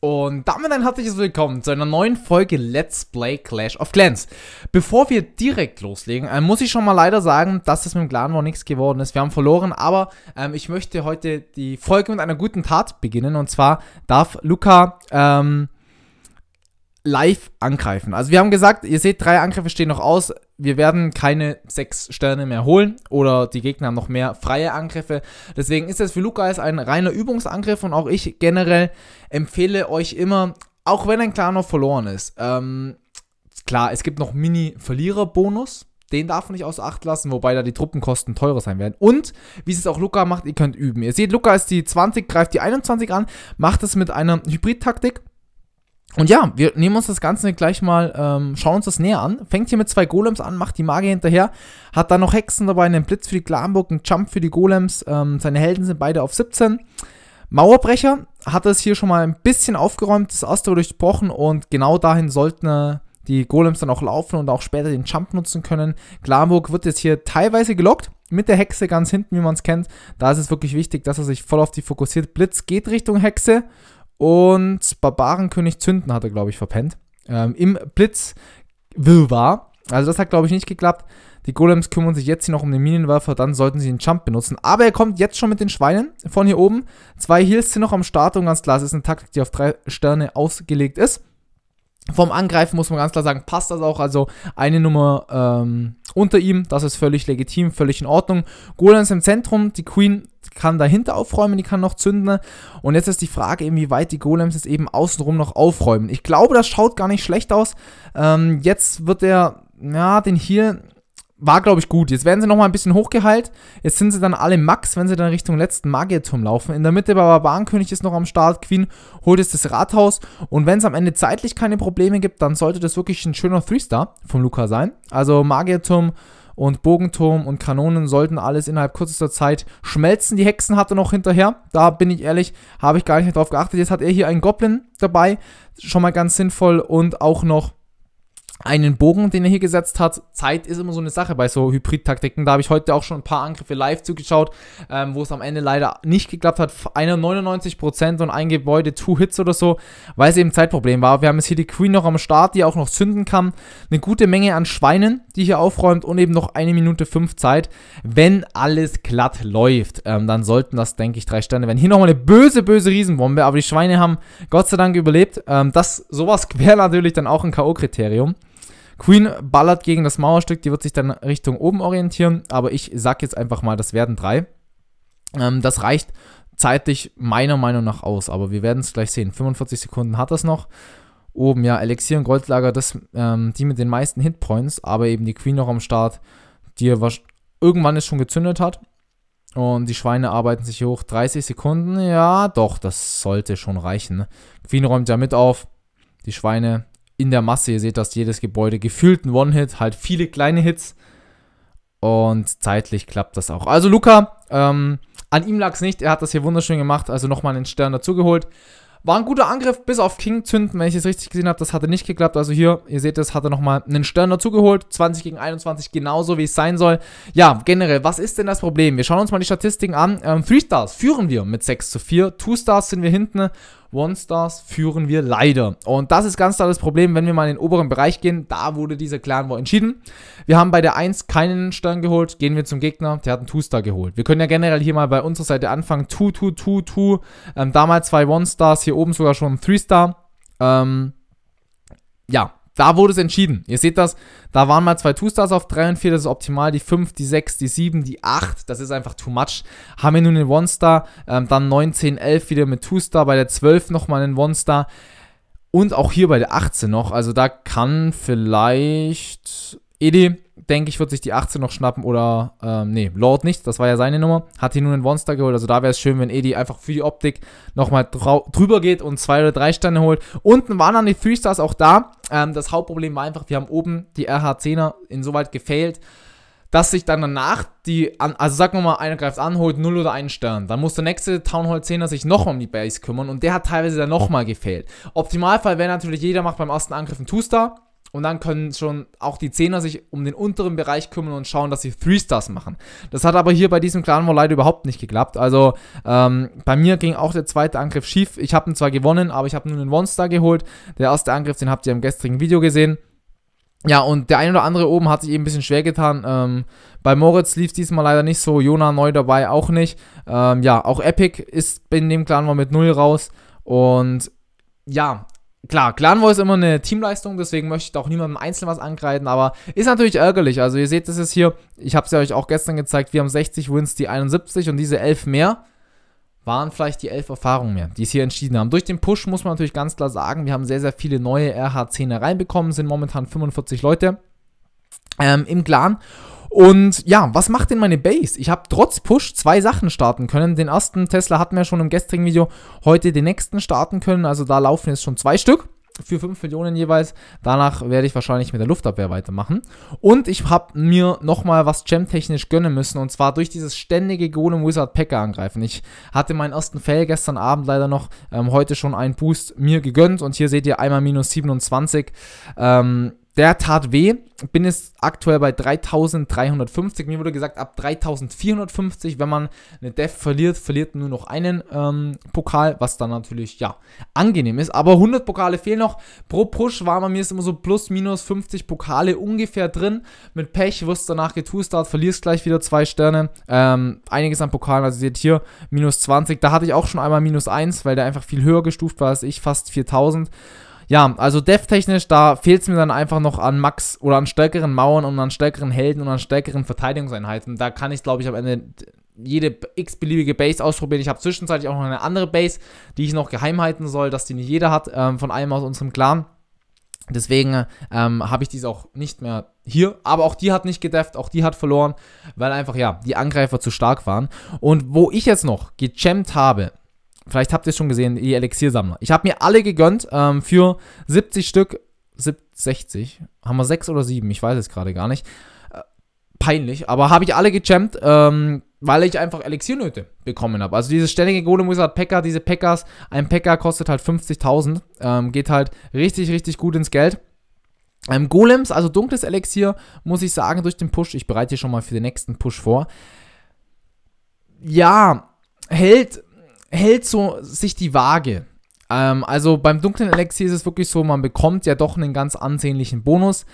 Und damit ein herzliches Willkommen zu einer neuen Folge Let's Play Clash of Clans. Bevor wir direkt loslegen, äh, muss ich schon mal leider sagen, dass es mit dem Clan War nichts geworden ist. Wir haben verloren, aber ähm, ich möchte heute die Folge mit einer guten Tat beginnen. Und zwar darf Luca ähm, live angreifen. Also wir haben gesagt, ihr seht, drei Angriffe stehen noch aus wir werden keine sechs Sterne mehr holen oder die Gegner haben noch mehr freie Angriffe. Deswegen ist es für Lukas ein reiner Übungsangriff und auch ich generell empfehle euch immer, auch wenn ein Clan noch verloren ist, ähm, klar, es gibt noch Mini-Verlierer-Bonus. Den darf man nicht außer Acht lassen, wobei da die Truppenkosten teurer sein werden. Und, wie es auch Luca macht, ihr könnt üben. Ihr seht, Luca ist die 20, greift die 21 an, macht es mit einer Hybrid-Taktik. Und ja, wir nehmen uns das Ganze gleich mal, ähm, schauen uns das näher an. Fängt hier mit zwei Golems an, macht die Magie hinterher, hat dann noch Hexen dabei, einen Blitz für die Glamburg, einen Jump für die Golems. Ähm, seine Helden sind beide auf 17. Mauerbrecher hat das hier schon mal ein bisschen aufgeräumt, das Astro durchbrochen und genau dahin sollten die Golems dann auch laufen und auch später den Jump nutzen können. Glamburg wird jetzt hier teilweise gelockt mit der Hexe ganz hinten, wie man es kennt. Da ist es wirklich wichtig, dass er sich voll auf die fokussiert. Blitz geht Richtung Hexe und Barbarenkönig Zünden hat er, glaube ich, verpennt. Ähm, Im Blitzwirrwarr. Also das hat, glaube ich, nicht geklappt. Die Golems kümmern sich jetzt hier noch um den Minenwerfer, dann sollten sie den Jump benutzen. Aber er kommt jetzt schon mit den Schweinen von hier oben. Zwei Heals sind noch am Start und ganz klar, es ist eine Taktik, die auf drei Sterne ausgelegt ist. Vom Angreifen muss man ganz klar sagen, passt das auch. Also eine Nummer ähm, unter ihm, das ist völlig legitim, völlig in Ordnung. Golems im Zentrum, die Queen kann dahinter aufräumen, die kann noch zünden. Und jetzt ist die Frage inwieweit die Golems jetzt eben außenrum noch aufräumen. Ich glaube, das schaut gar nicht schlecht aus. Ähm, jetzt wird der, ja, den hier war, glaube ich, gut. Jetzt werden sie nochmal ein bisschen hochgeheilt. Jetzt sind sie dann alle Max, wenn sie dann Richtung letzten Magierturm laufen. In der Mitte Barbarenkönig ist noch am Start. Queen holt jetzt das Rathaus. Und wenn es am Ende zeitlich keine Probleme gibt, dann sollte das wirklich ein schöner 3 star von Luca sein. Also Magierturm und Bogenturm und Kanonen sollten alles innerhalb kürzester Zeit schmelzen. Die Hexen hatte noch hinterher, da bin ich ehrlich, habe ich gar nicht mehr drauf geachtet. Jetzt hat er hier einen Goblin dabei, schon mal ganz sinnvoll und auch noch einen Bogen, den er hier gesetzt hat. Zeit ist immer so eine Sache bei so Hybrid-Taktiken. Da habe ich heute auch schon ein paar Angriffe live zugeschaut, ähm, wo es am Ende leider nicht geklappt hat. Einer 99% und ein Gebäude, two Hits oder so, weil es eben Zeitproblem war. Wir haben jetzt hier die Queen noch am Start, die auch noch zünden kann. Eine gute Menge an Schweinen, die hier aufräumt und eben noch eine Minute 5 Zeit. Wenn alles glatt läuft, ähm, dann sollten das, denke ich, drei Sterne werden. Hier nochmal eine böse, böse Riesenbombe, aber die Schweine haben Gott sei Dank überlebt. Ähm, das, sowas wäre natürlich dann auch ein K.O.-Kriterium. Queen ballert gegen das Mauerstück, die wird sich dann Richtung oben orientieren, aber ich sag jetzt einfach mal, das werden drei. Ähm, das reicht zeitlich meiner Meinung nach aus, aber wir werden es gleich sehen. 45 Sekunden hat das noch. Oben ja Elixier und Goldlager, das, ähm, die mit den meisten Hitpoints, aber eben die Queen noch am Start, die irgendwann es schon gezündet hat. Und die Schweine arbeiten sich hoch. 30 Sekunden, ja, doch, das sollte schon reichen. Ne? Queen räumt ja mit auf. Die Schweine in der Masse. Ihr seht, dass jedes Gebäude gefühlt ein One-Hit, halt viele kleine Hits. Und zeitlich klappt das auch. Also Luca, ähm, an ihm lag es nicht. Er hat das hier wunderschön gemacht. Also nochmal einen Stern dazugeholt. War ein guter Angriff, bis auf King zünden, wenn ich es richtig gesehen habe. Das hatte nicht geklappt. Also hier, ihr seht es, hat er nochmal einen Stern dazugeholt. 20 gegen 21, genauso wie es sein soll. Ja, generell, was ist denn das Problem? Wir schauen uns mal die Statistiken an. Ähm, Stars führen wir mit 6 zu 4. 2 Stars sind wir hinten. One-Stars führen wir leider. Und das ist ganz klar das Problem, wenn wir mal in den oberen Bereich gehen. Da wurde dieser Clan War entschieden. Wir haben bei der 1 keinen Stern geholt. Gehen wir zum Gegner. Der hat einen Two-Star geholt. Wir können ja generell hier mal bei unserer Seite anfangen. 2, 2, 2, 2. Ähm, damals zwei One-Stars. Hier oben sogar schon ein Three-Star. Ähm, ja, da wurde es entschieden. Ihr seht das, da waren mal zwei Two-Stars auf 3 und 4, das ist optimal. Die 5, die 6, die 7, die 8, das ist einfach too much. Haben wir nun den One-Star, ähm, dann 9, 10, 11 wieder mit Two-Star, bei der 12 nochmal einen One-Star. Und auch hier bei der 18 noch, also da kann vielleicht Edi, denke ich, wird sich die 18 noch schnappen oder, ähm, nee, Lord nicht, das war ja seine Nummer. Hat hier nun einen Monster geholt, also da wäre es schön, wenn Edi einfach für die Optik nochmal drüber geht und zwei oder drei Sterne holt. Unten waren dann die 3 Stars auch da. Ähm, das Hauptproblem war einfach, wir haben oben die RH10er insoweit gefailt, dass sich dann danach die, also sagen wir mal, einer greift an, holt 0 oder 1 Stern. Dann muss der nächste Town Hall 10er sich noch um die Base kümmern und der hat teilweise dann nochmal gefailt. Optimalfall wäre natürlich, jeder macht beim ersten Angriff einen Two-Star und dann können schon auch die Zehner sich um den unteren Bereich kümmern und schauen, dass sie Three Stars machen. Das hat aber hier bei diesem Clan War leider überhaupt nicht geklappt. Also ähm, bei mir ging auch der zweite Angriff schief. Ich habe ihn zwar gewonnen, aber ich habe nur einen One Star geholt. Der erste Angriff, den habt ihr im gestrigen Video gesehen. Ja, und der ein oder andere oben hat sich eben ein bisschen schwer getan. Ähm, bei Moritz lief diesmal leider nicht so. Jona neu dabei auch nicht. Ähm, ja, auch Epic ist in dem Clan War mit null raus. Und ja, Klar, Clan War ist immer eine Teamleistung, deswegen möchte ich da auch niemandem einzeln was angreifen, aber ist natürlich ärgerlich. Also ihr seht es jetzt hier, ich habe es ja euch auch gestern gezeigt, wir haben 60 Wins, die 71 und diese 11 mehr waren vielleicht die 11 Erfahrungen mehr, die es hier entschieden haben. Durch den Push muss man natürlich ganz klar sagen, wir haben sehr, sehr viele neue RH10er reinbekommen, sind momentan 45 Leute ähm, im Clan und ja, was macht denn meine Base? Ich habe trotz Push zwei Sachen starten können. Den ersten Tesla hatten wir schon im gestrigen Video, heute den nächsten starten können. Also da laufen jetzt schon zwei Stück für 5 Millionen jeweils. Danach werde ich wahrscheinlich mit der Luftabwehr weitermachen. Und ich habe mir nochmal was Gem-technisch gönnen müssen. Und zwar durch dieses ständige Golem Wizard Packer angreifen. Ich hatte meinen ersten Fail gestern Abend leider noch. Ähm, heute schon einen Boost mir gegönnt. Und hier seht ihr einmal minus 27. Ähm, der tat weh, bin jetzt aktuell bei 3350. Mir wurde gesagt, ab 3450, wenn man eine Def verliert, verliert nur noch einen ähm, Pokal, was dann natürlich, ja, angenehm ist. Aber 100 Pokale fehlen noch. Pro Push war bei mir ist immer so plus, minus 50 Pokale ungefähr drin. Mit Pech wirst du danach getoostart, verlierst gleich wieder zwei Sterne. Ähm, einiges an Pokalen, also seht hier, minus 20. Da hatte ich auch schon einmal minus 1, weil der einfach viel höher gestuft war als ich, fast 4000. Ja, also dev-technisch, da fehlt es mir dann einfach noch an Max oder an stärkeren Mauern und an stärkeren Helden und an stärkeren Verteidigungseinheiten. Da kann ich, glaube ich, am Ende jede x-beliebige Base ausprobieren. Ich habe zwischenzeitlich auch noch eine andere Base, die ich noch geheim halten soll, dass die nicht jeder hat, ähm, von einem aus unserem Clan. Deswegen ähm, habe ich diese auch nicht mehr hier. Aber auch die hat nicht gedefft, auch die hat verloren, weil einfach, ja, die Angreifer zu stark waren. Und wo ich jetzt noch gechampt habe, Vielleicht habt ihr es schon gesehen, die Elixiersammler. Ich habe mir alle gegönnt ähm, für 70 Stück. 60? Haben wir 6 oder 7? Ich weiß es gerade gar nicht. Äh, peinlich, aber habe ich alle gejammt, ähm, weil ich einfach Elixiernöte bekommen habe. Also diese ständige Golem Wizard Packer, diese Packers, ein Packer kostet halt 50.000, ähm, geht halt richtig, richtig gut ins Geld. Ähm, Golems, also dunkles Elixier, muss ich sagen, durch den Push, ich bereite hier schon mal für den nächsten Push vor. Ja, hält hält so sich die Waage. Ähm, also beim dunklen Elixier ist es wirklich so, man bekommt ja doch einen ganz ansehnlichen Bonus,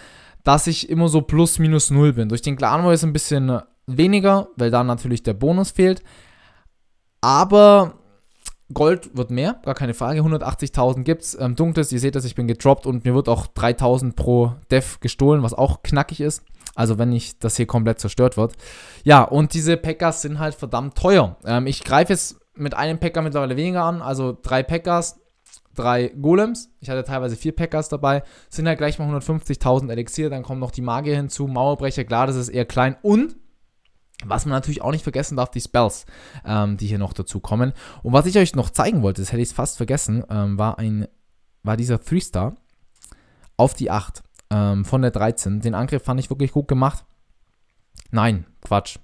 dass ich immer so plus minus null bin. Durch den Clan ist es ein bisschen weniger, weil da natürlich der Bonus fehlt. Aber Gold wird mehr, gar keine Frage. 180.000 gibt's. Ähm, Dunkles, ihr seht das, ich bin gedroppt und mir wird auch 3.000 pro Dev gestohlen, was auch knackig ist. Also wenn nicht das hier komplett zerstört wird. Ja, und diese Packers sind halt verdammt teuer. Ähm, ich greife jetzt mit einem Packer mittlerweile weniger an, also drei Packers, drei Golems. Ich hatte teilweise vier Packers dabei. Sind halt gleich mal 150.000 Elixier. Dann kommen noch die Magier hinzu, Mauerbrecher. Klar, das ist eher klein. Und was man natürlich auch nicht vergessen darf, die Spells, ähm, die hier noch dazu kommen. Und was ich euch noch zeigen wollte, das hätte ich fast vergessen, ähm, war, ein, war dieser 3-Star auf die 8 ähm, von der 13. Den Angriff fand ich wirklich gut gemacht. Nein, Quatsch.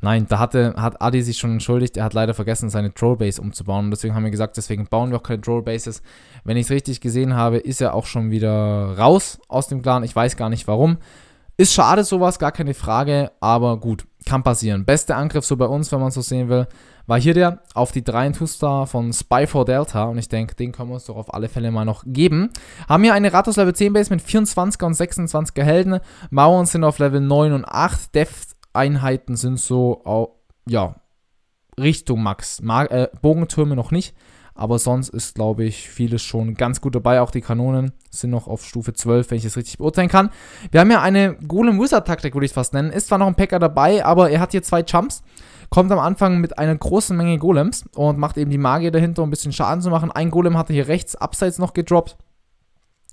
Nein, da hatte, hat Adi sich schon entschuldigt, er hat leider vergessen, seine Trollbase umzubauen. Und deswegen haben wir gesagt, deswegen bauen wir auch keine Trollbases. Wenn ich es richtig gesehen habe, ist er auch schon wieder raus aus dem Clan. Ich weiß gar nicht warum. Ist schade sowas, gar keine Frage, aber gut, kann passieren. Beste Angriff so bei uns, wenn man so sehen will, war hier der auf die 3 Two-Star von Spy4 Delta und ich denke, den können wir uns doch auf alle Fälle mal noch geben. Haben hier eine Ratos Level 10 Base mit 24er und 26er Helden, Mauern sind auf Level 9 und 8, Deft Einheiten sind so, ja, Richtung Max. Mag äh, Bogentürme noch nicht, aber sonst ist, glaube ich, vieles schon ganz gut dabei. Auch die Kanonen sind noch auf Stufe 12, wenn ich es richtig beurteilen kann. Wir haben ja eine Golem Wizard Taktik, würde ich es fast nennen. Ist zwar noch ein Packer dabei, aber er hat hier zwei Jumps. Kommt am Anfang mit einer großen Menge Golems und macht eben die Magie dahinter, um ein bisschen Schaden zu machen. Ein Golem hatte hier rechts abseits noch gedroppt.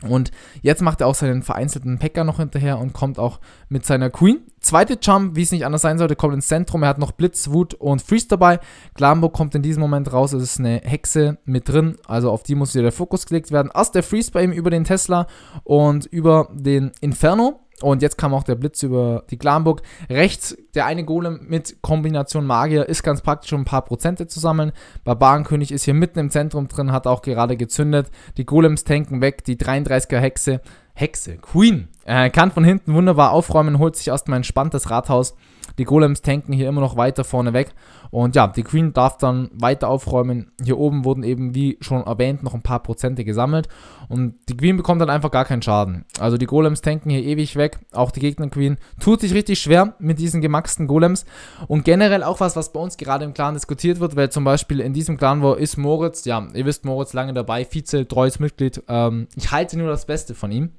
Und jetzt macht er auch seinen vereinzelten Packer noch hinterher und kommt auch mit seiner Queen. Zweite Jump, wie es nicht anders sein sollte, kommt ins Zentrum. Er hat noch Blitz, Wut und Freeze dabei. Glambo kommt in diesem Moment raus. Es ist eine Hexe mit drin. Also auf die muss wieder der Fokus gelegt werden. Erst der Freeze bei ihm über den Tesla und über den Inferno. Und jetzt kam auch der Blitz über die Glamburg. Rechts der eine Golem mit Kombination Magier ist ganz praktisch, um ein paar Prozente zu sammeln. Barbarenkönig ist hier mitten im Zentrum drin, hat auch gerade gezündet. Die Golems tanken weg, die 33er Hexe, Hexe, Queen, äh, kann von hinten wunderbar aufräumen, holt sich erstmal entspannt das Rathaus die Golems tanken hier immer noch weiter vorne weg. Und ja, die Queen darf dann weiter aufräumen. Hier oben wurden eben, wie schon erwähnt, noch ein paar Prozente gesammelt. Und die Queen bekommt dann einfach gar keinen Schaden. Also die Golems tanken hier ewig weg. Auch die Gegner-Queen tut sich richtig schwer mit diesen gemaxten Golems. Und generell auch was, was bei uns gerade im Clan diskutiert wird, weil zum Beispiel in diesem Clan war, ist Moritz, ja, ihr wisst Moritz lange dabei, Vize, treues Mitglied. Ähm, ich halte nur das Beste von ihm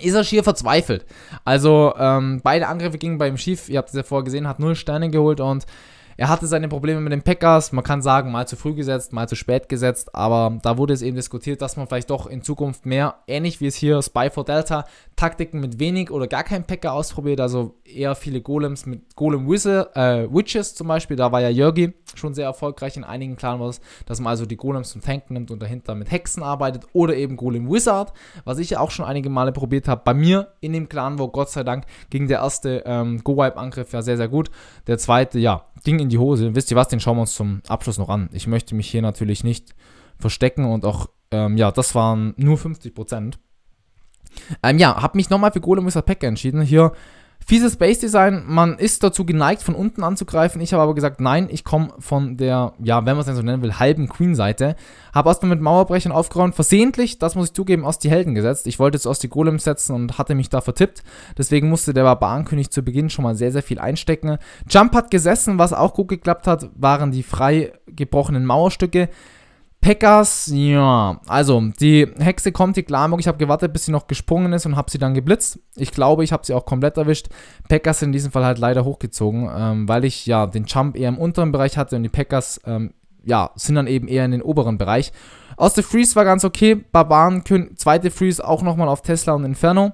ist er schier verzweifelt. Also ähm, beide Angriffe gingen bei ihm schief. Ihr habt es ja vorher gesehen, hat null Sterne geholt und er hatte seine Probleme mit den Packers. Man kann sagen, mal zu früh gesetzt, mal zu spät gesetzt. Aber da wurde es eben diskutiert, dass man vielleicht doch in Zukunft mehr, ähnlich wie es hier Spy for Delta, Taktiken mit wenig oder gar keinem Packer ausprobiert. Also eher viele Golems mit Golem Whistle, äh, Witches zum Beispiel. Da war ja Jörgi schon sehr erfolgreich in einigen Clan Wars, dass man also die Golems zum Tanken nimmt und dahinter mit Hexen arbeitet oder eben Golem Wizard, was ich ja auch schon einige Male probiert habe. Bei mir in dem Clan War, Gott sei Dank, ging der erste ähm, Go-Wipe-Angriff ja sehr, sehr gut. Der zweite, ja, ging in in die Hose. Wisst ihr was, den schauen wir uns zum Abschluss noch an. Ich möchte mich hier natürlich nicht verstecken und auch, ähm, ja, das waren nur 50%. Ähm, ja, habe mich nochmal für Golem Wizard Pack entschieden. Hier Fieses Base Design, man ist dazu geneigt, von unten anzugreifen. Ich habe aber gesagt, nein, ich komme von der, ja, wenn man es denn so nennen will, halben Queen-Seite. Habe erstmal mit Mauerbrechern aufgeräumt, versehentlich, das muss ich zugeben, aus die Helden gesetzt. Ich wollte jetzt aus die Golems setzen und hatte mich da vertippt. Deswegen musste der Barbarenkönig zu Beginn schon mal sehr, sehr viel einstecken. Jump hat gesessen, was auch gut geklappt hat, waren die frei gebrochenen Mauerstücke. Packers, ja. Also, die Hexe kommt, die Klamuk. Ich habe gewartet, bis sie noch gesprungen ist und habe sie dann geblitzt. Ich glaube, ich habe sie auch komplett erwischt. Packers in diesem Fall halt leider hochgezogen, ähm, weil ich ja den Jump eher im unteren Bereich hatte und die Packers, ähm, ja, sind dann eben eher in den oberen Bereich. Aus der Freeze war ganz okay. Barbaren, zweite Freeze auch nochmal auf Tesla und Inferno.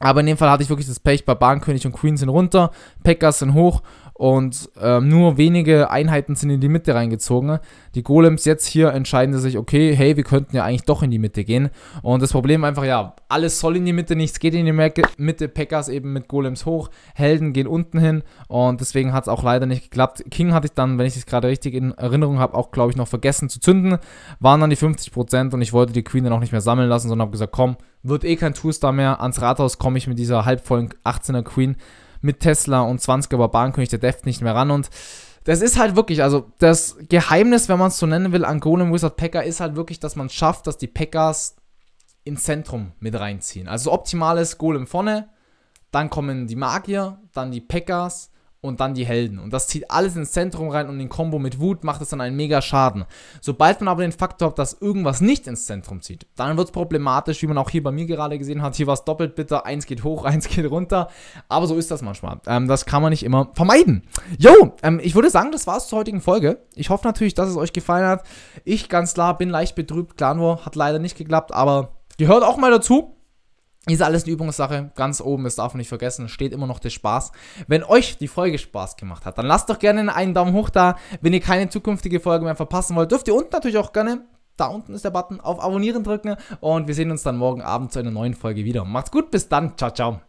Aber in dem Fall hatte ich wirklich das Pech. Barbarenkönig und Queen sind runter, Packers sind hoch und äh, nur wenige Einheiten sind in die Mitte reingezogen. Die Golems jetzt hier entscheiden sich, okay, hey, wir könnten ja eigentlich doch in die Mitte gehen. Und das Problem einfach, ja, alles soll in die Mitte, nichts geht in die Mitte. Packers eben mit Golems hoch, Helden gehen unten hin und deswegen hat es auch leider nicht geklappt. King hatte ich dann, wenn ich es gerade richtig in Erinnerung habe, auch, glaube ich, noch vergessen zu zünden. Waren dann die 50% und ich wollte die Queen dann auch nicht mehr sammeln lassen, sondern habe gesagt, komm, wird eh kein Two-Star mehr. Ans Rathaus komme ich mit dieser halbvollen 18er Queen mit Tesla und 20er war Bahnkönig der Deft nicht mehr ran und das ist halt wirklich, also das Geheimnis, wenn man es so nennen will, an Golem Wizard Packer ist halt wirklich, dass man es schafft, dass die Packers ins Zentrum mit reinziehen. Also optimales Golem vorne, dann kommen die Magier, dann die Packers, und dann die Helden. Und das zieht alles ins Zentrum rein und in Kombo mit Wut macht es dann einen mega Schaden. Sobald man aber den Faktor hat, dass irgendwas nicht ins Zentrum zieht, dann wird es problematisch, wie man auch hier bei mir gerade gesehen hat. Hier war es doppelt bitter, eins geht hoch, eins geht runter. Aber so ist das manchmal. Ähm, das kann man nicht immer vermeiden. Jo, ähm, ich würde sagen, das war's zur heutigen Folge. Ich hoffe natürlich, dass es euch gefallen hat. Ich ganz klar bin leicht betrübt. Clanwar hat leider nicht geklappt, aber gehört auch mal dazu. Ist alles eine Übungssache. Ganz oben, das darf man nicht vergessen, steht immer noch der Spaß. Wenn euch die Folge Spaß gemacht hat, dann lasst doch gerne einen Daumen hoch da. Wenn ihr keine zukünftige Folge mehr verpassen wollt, dürft ihr unten natürlich auch gerne, da unten ist der Button, auf Abonnieren drücken. Und wir sehen uns dann morgen Abend zu einer neuen Folge wieder. Macht's gut, bis dann. Ciao, ciao.